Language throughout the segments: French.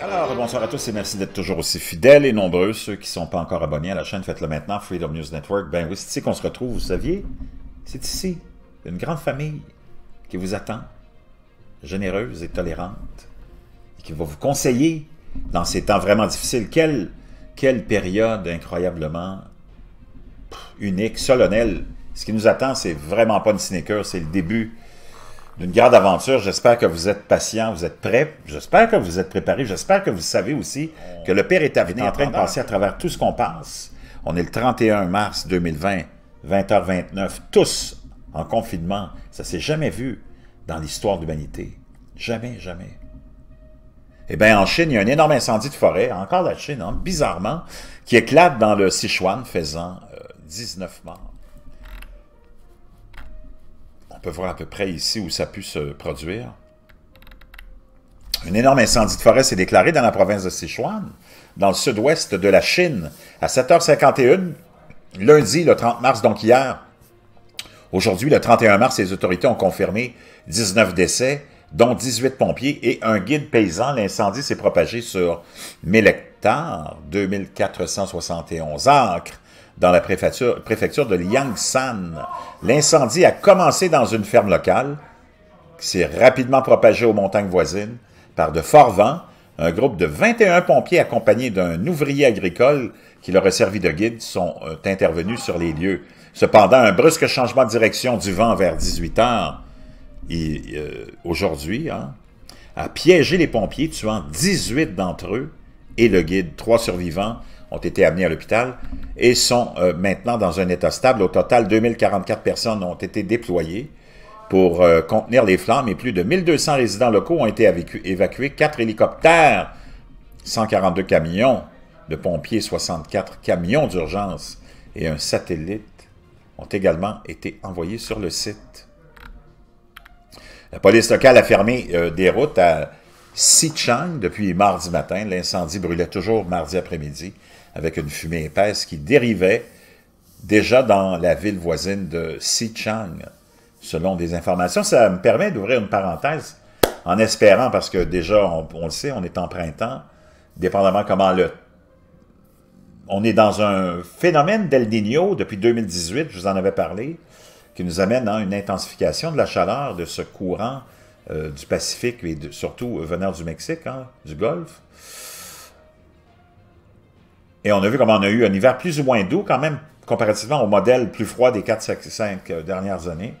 Alors, bonsoir à tous et merci d'être toujours aussi fidèles et nombreux. Ceux qui ne sont pas encore abonnés à la chaîne, faites-le maintenant. Freedom News Network, ben oui, c'est ici qu'on se retrouve, vous saviez. C'est ici, une grande famille qui vous attend, généreuse et tolérante, et qui va vous conseiller dans ces temps vraiment difficiles. Quelle, quelle période incroyablement unique, solennelle. Ce qui nous attend, c'est vraiment pas une sneaker c'est le début d'une grande aventure. J'espère que vous êtes patient, vous êtes prêts. J'espère que vous êtes préparés. J'espère que vous savez aussi que le père est à venir, en train de passer à travers tout ce qu'on pense. On est le 31 mars 2020, 20h29, tous en confinement. Ça s'est jamais vu dans l'histoire de l'humanité. Jamais, jamais. Eh bien, en Chine, il y a un énorme incendie de forêt, encore la Chine, hein, bizarrement, qui éclate dans le Sichuan, faisant 19 euh, morts. On peut voir à peu près ici où ça a pu se produire. Un énorme incendie de forêt s'est déclaré dans la province de Sichuan, dans le sud-ouest de la Chine, à 7h51, lundi le 30 mars, donc hier. Aujourd'hui, le 31 mars, les autorités ont confirmé 19 décès, dont 18 pompiers et un guide paysan. L'incendie s'est propagé sur 1000 hectares, 2471 acres, dans la préfecture, de Liangshan. L'incendie a commencé dans une ferme locale qui s'est rapidement propagé aux montagnes voisines par de forts vents. Un groupe de 21 pompiers accompagnés d'un ouvrier agricole qui leur a servi de guide sont euh, intervenus sur les lieux. Cependant, un brusque changement de direction du vent vers 18 heures euh, aujourd'hui hein, a piégé les pompiers, tuant 18 d'entre eux et le guide. Trois survivants ont été amenés à l'hôpital et sont euh, maintenant dans un état stable. Au total, 2044 personnes ont été déployées pour euh, contenir les flammes et plus de 1200 résidents locaux ont été évacués, Quatre hélicoptères, 142 camions de pompiers, 64 camions d'urgence et un satellite ont également été envoyés sur le site. La police locale a fermé euh, des routes à Sichang depuis mardi matin. L'incendie brûlait toujours mardi après-midi avec une fumée épaisse qui dérivait déjà dans la ville voisine de Sichang, selon des informations. Ça me permet d'ouvrir une parenthèse en espérant, parce que déjà, on, le sait, on est en printemps, dépendamment comment le... On est dans un phénomène d'El Niño depuis 2018, je vous en avais parlé, qui nous amène à une intensification de la chaleur de ce courant euh, du Pacifique et surtout venant du Mexique, hein, du Golfe. Et on a vu comment on a eu un hiver plus ou moins doux, quand même, comparativement au modèle plus froid des 4-5 euh, dernières années.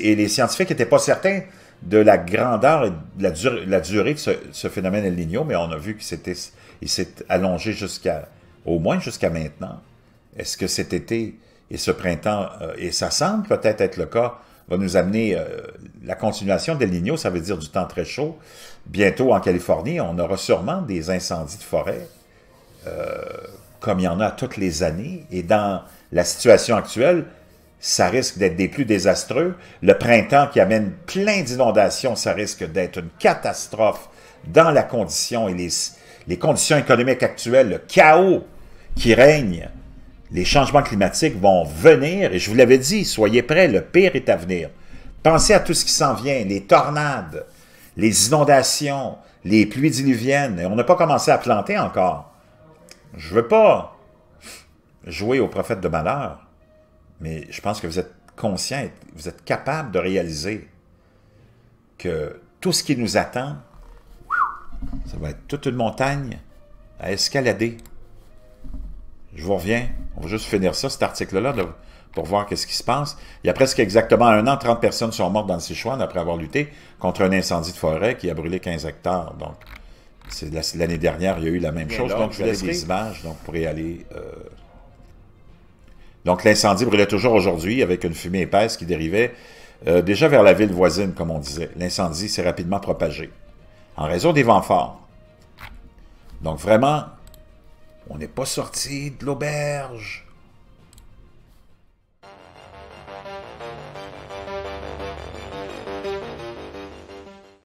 et les scientifiques n'étaient pas certains de la grandeur et de la, durée de ce, phénomène El Niño, mais on a vu qu'il s'est allongé jusqu'à au moins jusqu'à maintenant. Est-ce que cet été et ce printemps, euh, et ça semble peut-être être le cas, va nous amener euh, la continuation d'El Niño, ça veut dire du temps très chaud. Bientôt en Californie, on aura sûrement des incendies de forêt. Euh, comme il y en a toutes les années. Et dans la situation actuelle, ça risque d'être des plus désastreux. Le printemps qui amène plein d'inondations, ça risque d'être une catastrophe dans la condition et les, conditions économiques actuelles, le chaos qui règne. Les changements climatiques vont venir, et je vous l'avais dit, soyez prêts, le pire est à venir. Pensez à tout ce qui s'en vient, les tornades, les inondations, les pluies diluviennes. On n'a pas commencé à planter encore. Je veux pas jouer au prophète de malheur, mais je pense que vous êtes conscient, vous êtes capable de réaliser que tout ce qui nous attend, ça va être toute une montagne à escalader. Je vous reviens. On va juste finir ça, cet article-là, pour voir qu'est-ce qui se passe. Il y a presque exactement un an, 30 personnes sont mortes dans le Sichuan après avoir lutté contre un incendie de forêt qui a brûlé 15 hectares. Donc, l'année dernière, il y a eu la même chose. donc, je vous laisse les images. Donc, pour y aller. Euh. Donc, l'incendie brûlait toujours aujourd'hui avec une fumée épaisse qui dérivait euh, déjà vers la ville voisine, comme on disait. L'incendie s'est rapidement propagé en raison des vents forts. Donc, vraiment, on n'est pas sorti de l'auberge.